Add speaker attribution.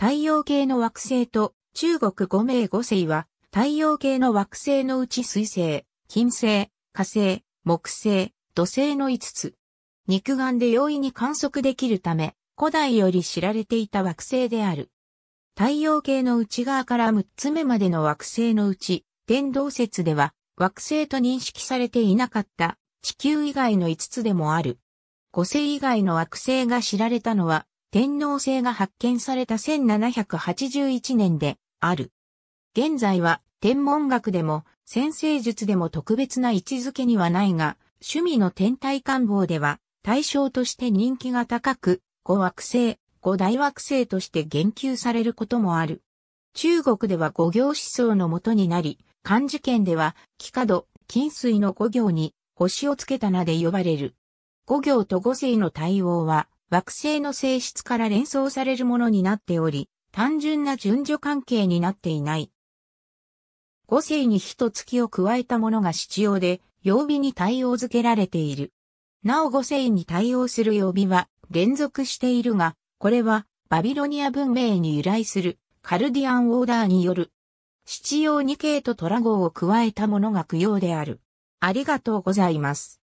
Speaker 1: 太陽系の惑星
Speaker 2: と中国五名五星は太陽系の惑星のうち水星、金星、火星、木星、土星の5つ。肉眼で容易に観測できるため、古代より知られていた惑星である。太陽系の内側から6つ目までの惑星のうち、天動説では惑星と認識されていなかった地球以外の5つでもある。五星以外の惑星が知られたのは天皇制が発見された1781年である。現在は天文学でも先生術でも特別な位置づけにはないが、趣味の天体観望では対象として人気が高く、五惑星、五大惑星として言及されることもある。中国では五行思想のもとになり、漢字圏では、木化度、金水の五行に星をつけた名で呼ばれる。五行と五星の対応は、惑星の性質から連想されるものになっており、単純な順序関係になっていない。五星に一月を加えたものが必要で、曜日に対応付けられている。なお五星に対応する曜日は連続しているが、これはバビロニア文明に由来するカルディアンオーダーによる。七曜二系とトラゴを加えたものが供養である。
Speaker 1: ありがとうございます。